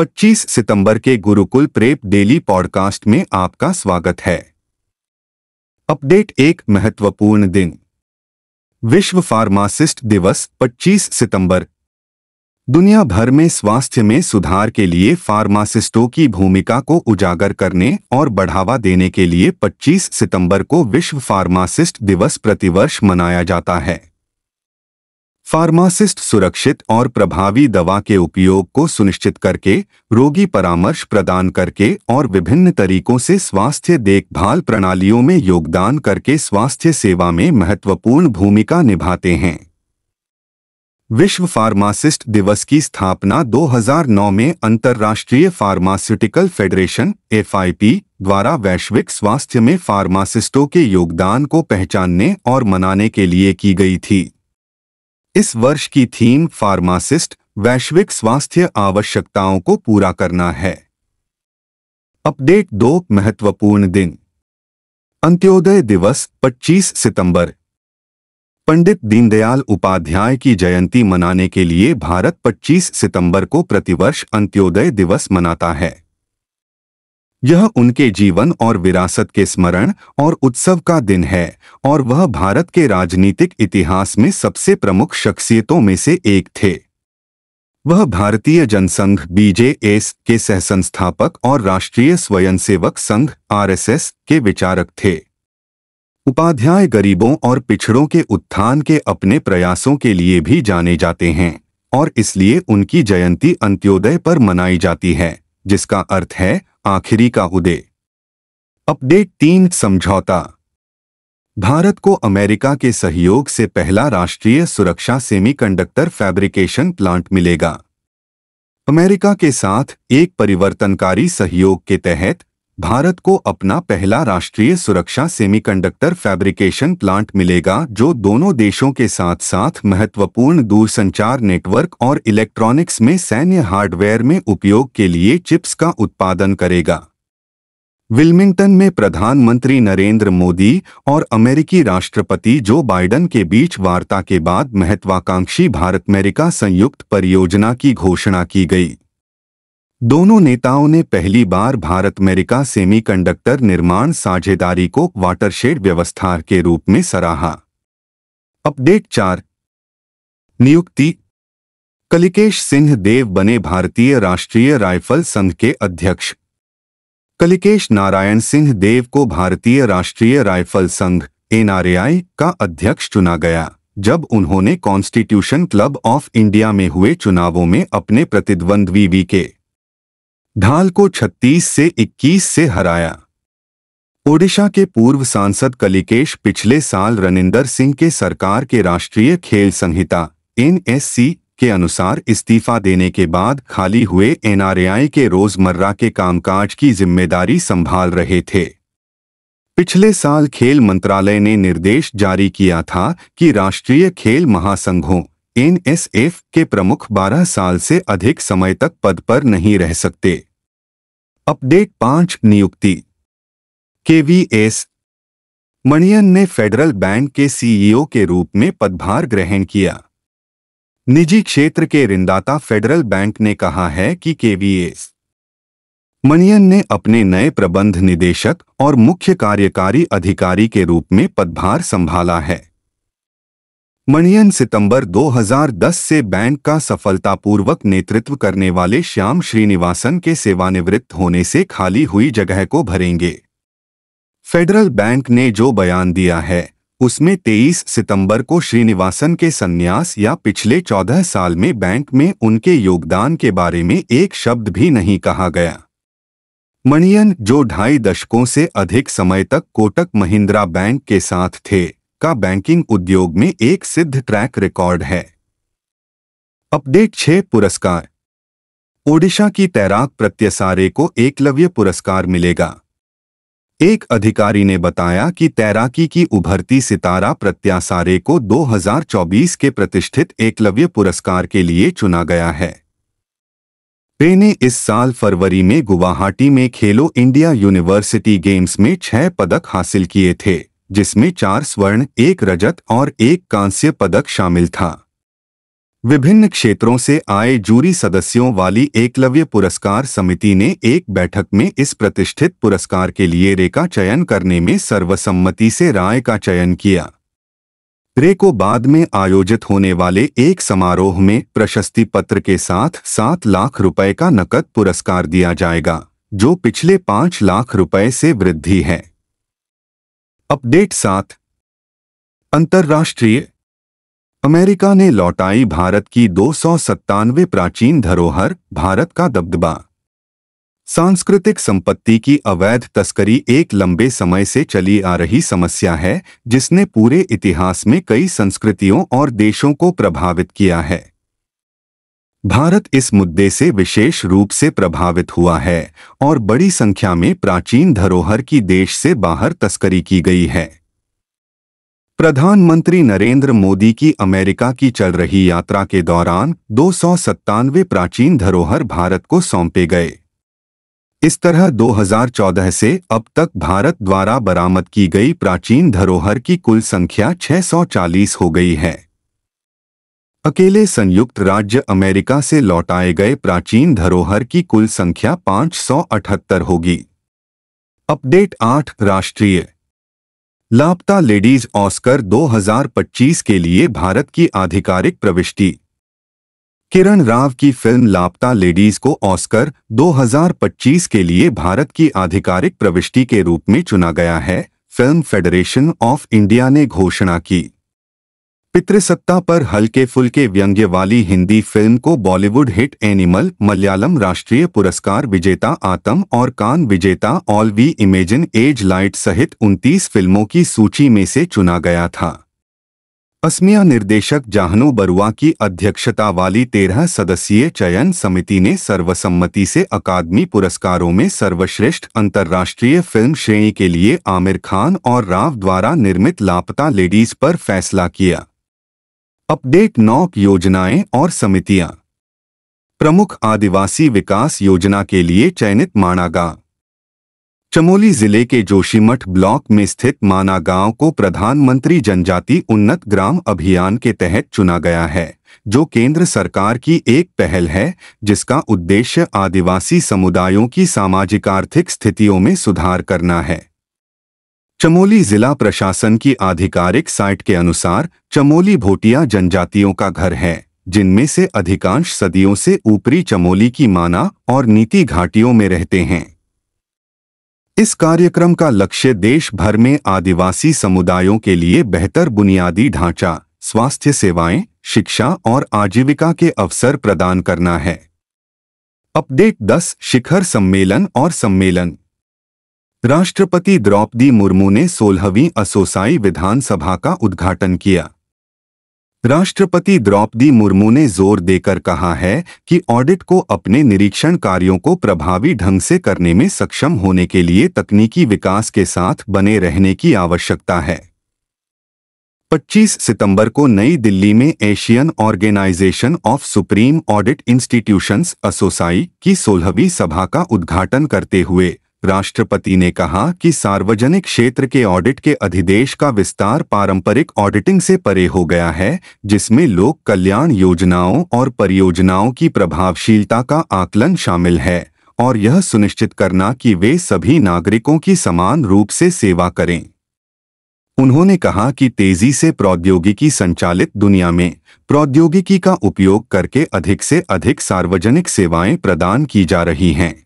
25 सितंबर के Gurukul prep daily podcast में आपका स्वागत है अपडेट एक महत्वपूर्ण दिन विश्व फार्मासिस्ट दिवस 25 सितंबर दुनिया भर में स्वास्थ्य में सुधार के लिए फार्मासिस्टों की भूमिका को उजागर करने और बढ़ावा देने के लिए 25 सितंबर को विश्व फार्मासिस्ट दिवस प्रतिवर्ष मनाया जाता है फार्मासिस्ट सुरक्षित और प्रभावी दवा के उपयोग को सुनिश्चित करके रोगी परामर्श प्रदान करके और विभिन्न तरीकों से स्वास्थ्य देखभाल प्रणालियों में योगदान करके स्वास्थ्य सेवा में महत्वपूर्ण भूमिका निभाते हैं विश्व फार्मासिस्ट दिवस की स्थापना 2009 में अंतर्राष्ट्रीय फार्मास्यूटिकल फेडरेशन एफ द्वारा वैश्विक स्वास्थ्य में फार्मासिस्टों के योगदान को पहचानने और मनाने के लिए की गई थी इस वर्ष की थीम फार्मासिस्ट वैश्विक स्वास्थ्य आवश्यकताओं को पूरा करना है अपडेट दो महत्वपूर्ण दिन अंत्योदय दिवस 25 सितंबर पंडित दीनदयाल उपाध्याय की जयंती मनाने के लिए भारत 25 सितंबर को प्रतिवर्ष अंत्योदय दिवस मनाता है यह उनके जीवन और विरासत के स्मरण और उत्सव का दिन है और वह भारत के राजनीतिक इतिहास में सबसे प्रमुख शख्सियतों में से एक थे वह भारतीय जनसंघ बीजेएस के सहसंस्थापक और राष्ट्रीय स्वयंसेवक संघ आरएसएस के विचारक थे उपाध्याय गरीबों और पिछड़ों के उत्थान के अपने प्रयासों के लिए भी जाने जाते हैं और इसलिए उनकी जयंती अंत्योदय पर मनाई जाती है जिसका अर्थ है आखिरी का उदय अपडेट तीन समझौता भारत को अमेरिका के सहयोग से पहला राष्ट्रीय सुरक्षा सेमीकंडक्टर फैब्रिकेशन प्लांट मिलेगा अमेरिका के साथ एक परिवर्तनकारी सहयोग के तहत भारत को अपना पहला राष्ट्रीय सुरक्षा सेमीकंडक्टर फैब्रिकेशन प्लांट मिलेगा जो दोनों देशों के साथ साथ महत्वपूर्ण दूरसंचार नेटवर्क और इलेक्ट्रॉनिक्स में सैन्य हार्डवेयर में उपयोग के लिए चिप्स का उत्पादन करेगा विल्मिंगटन में प्रधानमंत्री नरेंद्र मोदी और अमेरिकी राष्ट्रपति जो बाइडन के बीच वार्ता के बाद महत्वाकांक्षी भारत अमेरिका संयुक्त परियोजना की घोषणा की गई दोनों नेताओं ने पहली बार भारत अमेरिका सेमीकंडक्टर निर्माण साझेदारी को वाटरशेड व्यवस्था के रूप में सराहा अपडेट चार नियुक्ति कलिकेश सिंह देव बने भारतीय राष्ट्रीय राइफल संघ के अध्यक्ष कलिकेश नारायण सिंह देव को भारतीय राष्ट्रीय राइफल संघ एनआरएआई का अध्यक्ष चुना गया जब उन्होंने कॉन्स्टिट्यूशन क्लब ऑफ इंडिया में हुए चुनावों में अपने प्रतिद्वंद्वी वी के ढाल को 36 से 21 से हराया ओडिशा के पूर्व सांसद कलिकेश पिछले साल रनिंदर सिंह के सरकार के राष्ट्रीय खेल संहिता एनएससी के अनुसार इस्तीफा देने के बाद खाली हुए एनआरआई के रोजमर्रा के कामकाज की जिम्मेदारी संभाल रहे थे पिछले साल खेल मंत्रालय ने निर्देश जारी किया था कि राष्ट्रीय खेल महासंघों एनएसएफ के प्रमुख 12 साल से अधिक समय तक पद पर नहीं रह सकते अपडेट पांच नियुक्ति केवीएस मणियन ने फेडरल बैंक के सीईओ के रूप में पदभार ग्रहण किया निजी क्षेत्र के ऋणदाता फेडरल बैंक ने कहा है कि केवीएस मणियन ने अपने नए प्रबंध निदेशक और मुख्य कार्यकारी अधिकारी के रूप में पदभार संभाला है मणियन सितंबर 2010 से बैंक का सफलतापूर्वक नेतृत्व करने वाले श्याम श्रीनिवासन के सेवानिवृत्त होने से खाली हुई जगह को भरेंगे फेडरल बैंक ने जो बयान दिया है उसमें 23 सितंबर को श्रीनिवासन के संन्यास या पिछले 14 साल में बैंक में उनके योगदान के बारे में एक शब्द भी नहीं कहा गया मणियन जो ढाई दशकों से अधिक समय तक कोटक महिंद्रा बैंक के साथ थे का बैंकिंग उद्योग में एक सिद्ध ट्रैक रिकॉर्ड है अपडेट छह पुरस्कार ओडिशा की तैराक प्रत्यसारे को एकलव्य पुरस्कार मिलेगा एक अधिकारी ने बताया कि तैराकी की उभरती सितारा प्रत्यासारे को 2024 के प्रतिष्ठित एकलव्य पुरस्कार के लिए चुना गया है पे ने इस साल फरवरी में गुवाहाटी में खेलो इंडिया यूनिवर्सिटी गेम्स में छह पदक हासिल किए थे जिसमें चार स्वर्ण एक रजत और एक कांस्य पदक शामिल था विभिन्न क्षेत्रों से आए जूरी सदस्यों वाली एकलव्य पुरस्कार समिति ने एक बैठक में इस प्रतिष्ठित पुरस्कार के लिए रे का चयन करने में सर्वसम्मति से राय का चयन किया रे को बाद में आयोजित होने वाले एक समारोह में प्रशस्ति पत्र के साथ सात लाख रुपए का नकद पुरस्कार दिया जाएगा जो पिछले पाँच लाख रुपए से वृद्धि है अपडेट साथ अंतर्राष्ट्रीय अमेरिका ने लौटाई भारत की दो प्राचीन धरोहर भारत का दबदबा सांस्कृतिक संपत्ति की अवैध तस्करी एक लंबे समय से चली आ रही समस्या है जिसने पूरे इतिहास में कई संस्कृतियों और देशों को प्रभावित किया है भारत इस मुद्दे से विशेष रूप से प्रभावित हुआ है और बड़ी संख्या में प्राचीन धरोहर की देश से बाहर तस्करी की गई है प्रधानमंत्री नरेंद्र मोदी की अमेरिका की चल रही यात्रा के दौरान दो प्राचीन धरोहर भारत को सौंपे गए इस तरह 2014 से अब तक भारत द्वारा बरामद की गई प्राचीन धरोहर की कुल संख्या 640 हो गई है अकेले संयुक्त राज्य अमेरिका से लौटाए गए प्राचीन धरोहर की कुल संख्या 578 होगी अपडेट 8 राष्ट्रीय लापता लेडीज ऑस्कर 2025 के लिए भारत की आधिकारिक प्रविष्टि किरण राव की फिल्म लापता लेडीज को ऑस्कर 2025 के लिए भारत की आधिकारिक प्रविष्टि के रूप में चुना गया है फिल्म फेडरेशन ऑफ इंडिया ने घोषणा की पितृसत्ता पर हल्के फुल्के व्यंग्य वाली हिंदी फिल्म को बॉलीवुड हिट एनिमल मलयालम राष्ट्रीय पुरस्कार विजेता आतम और कान विजेता all we imagine as light सहित 29 फिल्मों की सूची में से चुना गया था असमिया निर्देशक जाहनो बरुआ की अध्यक्षता वाली तेरह सदस्यीय चयन समिति ने सर्वसम्मति से अकादमी पुरस्कारों में सर्वश्रेष्ठ अंतर्राष्ट्रीय फिल्म श्रेणी के लिए आमिर खान और राव द्वारा निर्मित लापता लेडीज पर फैसला किया अपडेट नॉक योजनाएं और समितियां प्रमुख आदिवासी विकास योजना के लिए चयनित माना गांव चमोली जिले के जोशीमठ ब्लॉक में स्थित माना गांव को प्रधानमंत्री जनजाति उन्नत ग्राम अभियान के तहत चुना गया है जो केंद्र सरकार की एक पहल है जिसका उद्देश्य आदिवासी समुदायों की सामाजिक आर्थिक स्थितियों में सुधार करना है चमोली जिला प्रशासन की आधिकारिक साइट के अनुसार चमोली भोटिया जनजातियों का घर है जिनमें से अधिकांश सदियों से ऊपरी चमोली की माना और नीति घाटियों में रहते हैं इस कार्यक्रम का लक्ष्य देश भर में आदिवासी समुदायों के लिए बेहतर बुनियादी ढांचा स्वास्थ्य सेवाएं शिक्षा और आजीविका के अवसर प्रदान करना है अपडेट 10 शिखर सम्मेलन और सम्मेलन राष्ट्रपति द्रौपदी मुर्मू ने सोलहवीं असोसाई विधानसभा का उद्घाटन किया राष्ट्रपति द्रौपदी मुर्मू ने जोर देकर कहा है कि ऑडिट को अपने निरीक्षण कार्यों को प्रभावी ढंग से करने में सक्षम होने के लिए तकनीकी विकास के साथ बने रहने की आवश्यकता है 25 सितंबर को नई दिल्ली में Asian organisation of supreme audit institutions ASOSAI की सोलहवीं सभा का उद्घाटन करते हुए राष्ट्रपति ने कहा कि सार्वजनिक क्षेत्र के ऑडिट के अधिदेश का विस्तार पारंपरिक ऑडिटिंग से परे हो गया है जिसमें लोक कल्याण योजनाओं और परियोजनाओं की प्रभावशीलता का आकलन शामिल है और यह सुनिश्चित करना कि वे सभी नागरिकों की समान रूप से सेवा करें उन्होंने कहा कि तेजी से प्रौद्योगिकी संचालित दुनिया में प्रौद्योगिकी का उपयोग करके अधिक से अधिक सार्वजनिक सेवाएं प्रदान की जा रही हैं